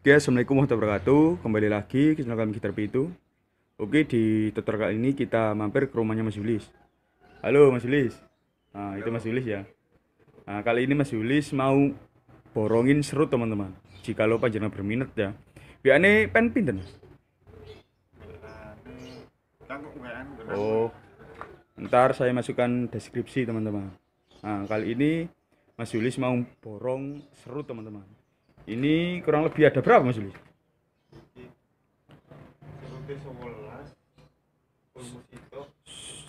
Oke, Assalamualaikum warahmatullahi wabarakatuh. Kembali lagi ke channel kami Gitar itu. Oke, di tutorial kali ini kita mampir ke rumahnya Mas Yulis. Halo Mas Yulis. Nah, itu Mas Yulis ya. Nah, kali ini Mas Yulis mau borongin serut teman-teman. Jika lo panjang berminat ya. Biar Biane pen pinten? Oh. Ntar saya masukkan deskripsi teman-teman. Nah, kali ini Mas Yulis mau borong serut teman-teman. Ini kurang lebih ada berapa Mas Juli?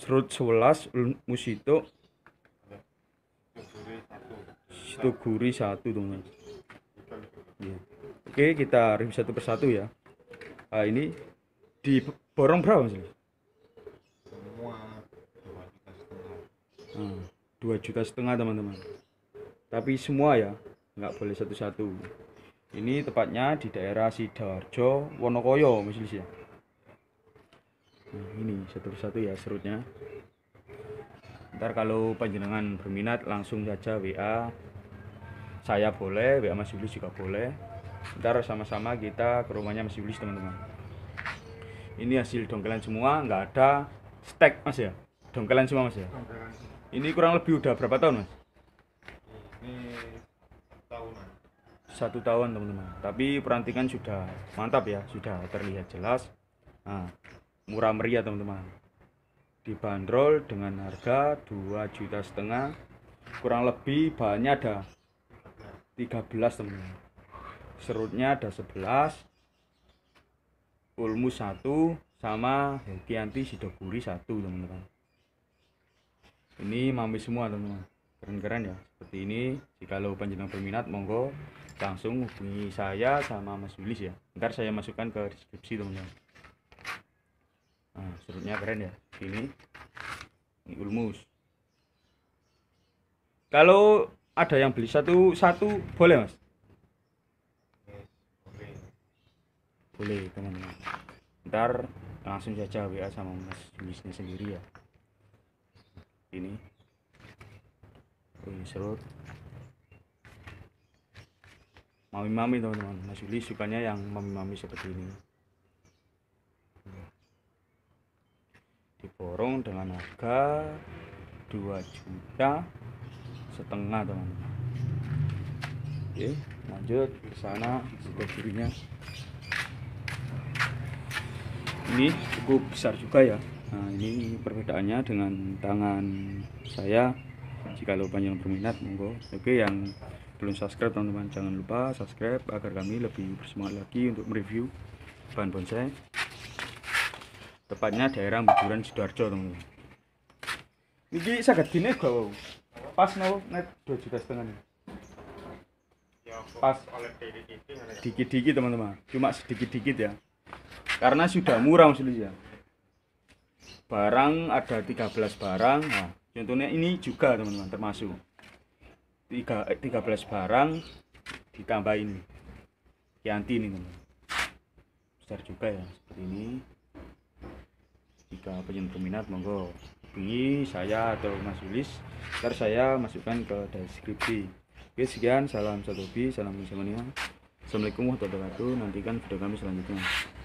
Serut 11 Musito Situ Guri satu dong. ya. Oke kita review satu persatu ya nah, Ini di borong berapa Mas Juli? Ah, dua juta setengah teman-teman tapi semua ya nggak boleh satu-satu ini tepatnya di daerah Sidoarjo, Wonokoyo, misalnya. Nah, ini satu-satu ya serutnya. Ntar kalau panjenengan berminat langsung saja WA saya boleh, WA Mas Yulis juga boleh. Ntar sama-sama kita ke rumahnya Mas Yulis teman-teman. Ini hasil dongkelan semua, nggak ada stek Mas ya. Dongkelan semua Mas ya. Ini kurang lebih udah berapa tahun Mas? satu tahun teman-teman tapi perantingan sudah mantap ya sudah terlihat jelas nah, murah meriah teman-teman dibanderol dengan harga 2 juta setengah kurang lebih bahannya ada 13 teman-teman serutnya ada 11 Ulmus 1 sama Helkianti Sidoguri 1 teman-teman ini mami semua teman-teman keren-keren ya seperti ini jika lo panjenengan berminat monggo langsung hubungi saya sama Mas Wilis ya ntar saya masukkan ke deskripsi teman-teman nah serutnya keren ya ini ini ulmus kalau ada yang beli satu satu boleh mas boleh teman-teman ntar langsung saja WA sama Mas Wilisnya sendiri ya ini serut mami-mami teman-teman Mas Yuli sukanya yang mami-mami seperti ini diborong dengan harga 2 juta setengah teman-teman oke lanjut ke sana ke kirinya ini cukup besar juga ya nah ini perbedaannya dengan tangan saya jika banyak yang berminat monggo oke yang belum subscribe teman-teman jangan lupa subscribe agar kami lebih bersemangat lagi untuk mereview bahan bonsai tepatnya daerah Buduran Sidoarjo teman-teman ini sangat gini gak wow pas mau net dua juta setengah nih ya, pas ya, dikit-dikit teman-teman cuma sedikit-dikit ya karena sudah murah maksudnya barang ada 13 barang nah, contohnya ini juga teman-teman termasuk 3, 13 eh, barang ditambah ini Yanti ini teman teman besar juga ya seperti ini jika penyen berminat monggo hubungi saya atau Mas Ulis ntar saya masukkan ke deskripsi oke sekian salam satu hobi salam semuanya Assalamualaikum warahmatullahi wabarakatuh nantikan video kami selanjutnya